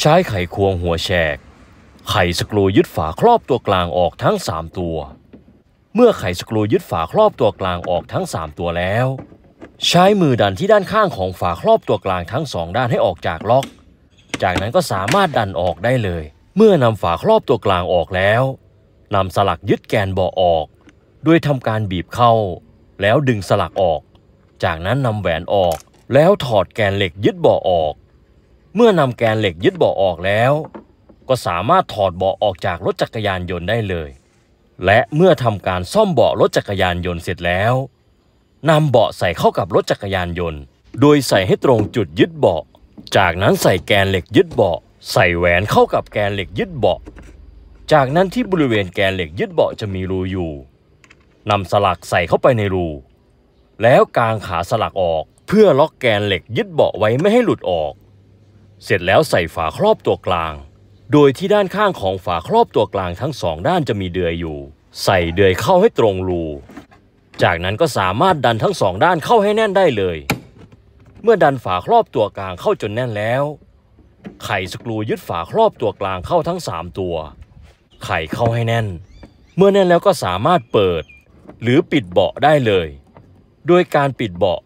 ใช้ไขควงหัวแฉกไขสกรูยึดฝาครอบตัวกลางออกทั้ง3 ตัวเมื่อไขสกรูยึดฝาครอบตัวกลางออกทั้ง 3 ตัวแล้ว ใช้มือดันที่ด้านข้างของฝาครอบตัวกลางทั้งสองด้านให้ออกจากล็อก จากนั้นก็สามารถดันออกได้เลย เมื่อนำฝาครอบตัวกลางออกแล้วนำสลักยึดแกนเบาออกโดยทำการบีบเข้า แล้วดึงสลักออก จากนั้นนำแหวนออกแล้วถอดแกนเหล็กยึดเบาออกเมื่อนำแกนเหล็กยึดเบาะออกแล้ว ก็สามารถถอดเบาะออกจากรถจักรยานยนต์ได้เลย และเมื่อทำการซ่อมเบาะรถจักรยานยนต์เสร็จแล้ว นำเบาะใส่เข้ากับรถจักรยานยนต์ โดยใส่ให้ตรงจุดยึดเบาะจากนั้นใส่แกนเหล็กยึดเบาะ ใส่แหวนเข้ากับแกนเหล็กยึดเบาะจากนั้นที่บริเวณแกนเหล็กยึดเบาะจะมีรูอยู่นำสลักใส่เข้าไปในรู แล้วกางขาสลักออกเพื่อล็อกแกนเหล็กยึดเบาะไว้ไม่ให้หลุดออกเสร็จแล้วใส่ฝาครอบตัวกลาง โดยที่ด้านข้างของฝาครอบตัวกลางทั้งสองด้านจะมีเดือยอยู่ ใส่เดือยเข้าให้ตรงรู จากนั้นก็สามารถดันทั้งสองด้านเข้าให้แน่นได้เลย เมื่อดันฝาครอบตัวกลางเข้าจนแน่นแล้ว ไข่สกรูยึดฝาครอบตัวกลางเข้าทั้ง 3 ตัว ไข่เข้าให้แน่น เมื่อแน่นแล้วก็สามารถเปิด หรือปิดเบาะได้เลย โดยการปิดเบาะ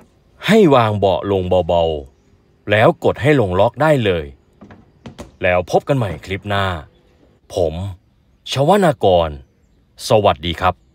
ให้วางเบาะลงเบาๆแล้วกดให้ลงล็อกได้เลย แล้วพบกันใหม่คลิปหน้า ผม ชวนากร สวัสดีครับ